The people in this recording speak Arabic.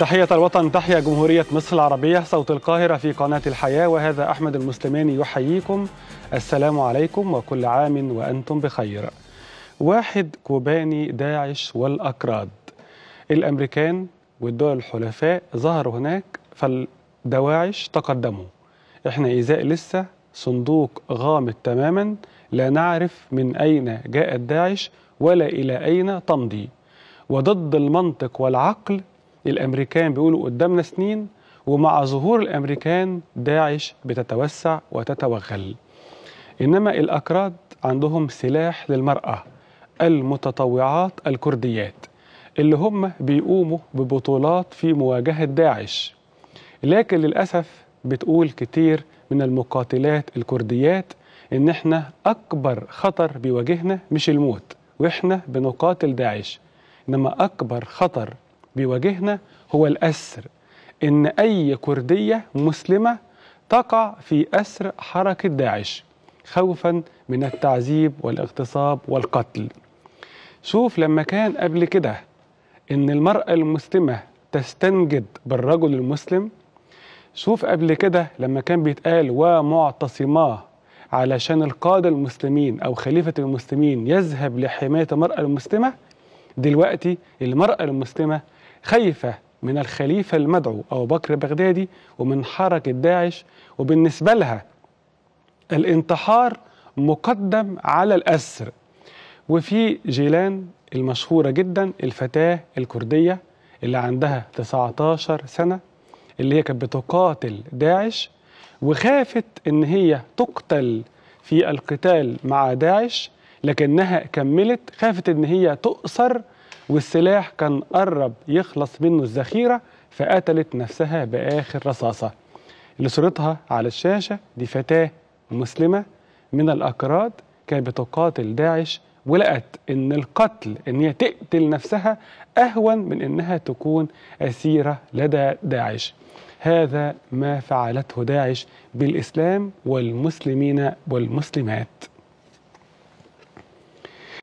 تحية الوطن تحيا جمهورية مصر العربية صوت القاهرة في قناة الحياة وهذا أحمد المسلماني يحييكم السلام عليكم وكل عام وأنتم بخير واحد كوباني داعش والأكراد الأمريكان والدول الحلفاء ظهروا هناك فالدواعش تقدموا احنا إزاء لسه صندوق غامض تماما لا نعرف من أين جاءت داعش ولا إلى أين تمضي وضد المنطق والعقل الأمريكان بيقولوا قدامنا سنين ومع ظهور الأمريكان داعش بتتوسع وتتوغل إنما الأكراد عندهم سلاح للمرأة المتطوعات الكرديات اللي هم بيقوموا ببطولات في مواجهة داعش لكن للأسف بتقول كتير من المقاتلات الكرديات إن إحنا أكبر خطر بيواجهنا مش الموت وإحنا بنقاتل داعش إنما أكبر خطر بيواجهنا هو الأسر إن أي كردية مسلمة تقع في أسر حركة داعش خوفا من التعذيب والاغتصاب والقتل شوف لما كان قبل كده إن المرأة المسلمة تستنجد بالرجل المسلم شوف قبل كده لما كان بيتقال ومعتصماه علشان القادة المسلمين أو خليفة المسلمين يذهب لحماية المرأة المسلمة دلوقتي المرأة المسلمة خايفة من الخليفة المدعو أبو بكر بغدادي ومن حركة داعش وبالنسبة لها الانتحار مقدم على الأسر وفي جيلان المشهورة جدا الفتاة الكردية اللي عندها 19 سنة اللي هي كانت بتقاتل داعش وخافت إن هي تقتل في القتال مع داعش لكنها كملت خافت إن هي تؤسر والسلاح كان قرب يخلص منه الذخيرة فقتلت نفسها بآخر رصاصة اللي صورتها على الشاشة دي فتاة مسلمة من الأكراد كانت بتقاتل داعش ولقت ان القتل ان هي تقتل نفسها اهون من انها تكون اسيره لدى داعش هذا ما فعلته داعش بالاسلام والمسلمين والمسلمات